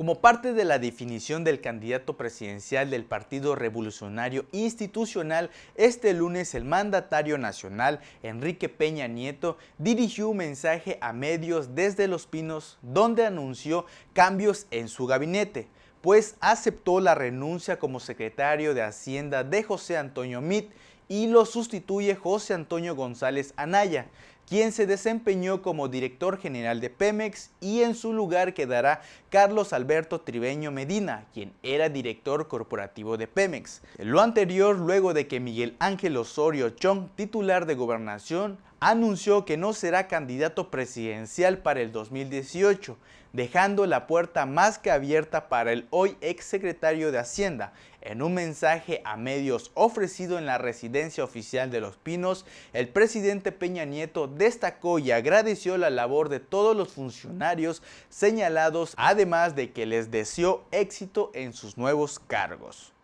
Como parte de la definición del candidato presidencial del Partido Revolucionario Institucional, este lunes el mandatario nacional, Enrique Peña Nieto, dirigió un mensaje a medios desde Los Pinos donde anunció cambios en su gabinete pues aceptó la renuncia como secretario de Hacienda de José Antonio Mit y lo sustituye José Antonio González Anaya, quien se desempeñó como director general de Pemex y en su lugar quedará Carlos Alberto Tribeño Medina, quien era director corporativo de Pemex. Lo anterior luego de que Miguel Ángel Osorio Chong, titular de gobernación, anunció que no será candidato presidencial para el 2018, dejando la puerta más que abierta para el hoy exsecretario de Hacienda. En un mensaje a medios ofrecido en la residencia oficial de Los Pinos, el presidente Peña Nieto destacó y agradeció la labor de todos los funcionarios señalados, además de que les deseó éxito en sus nuevos cargos.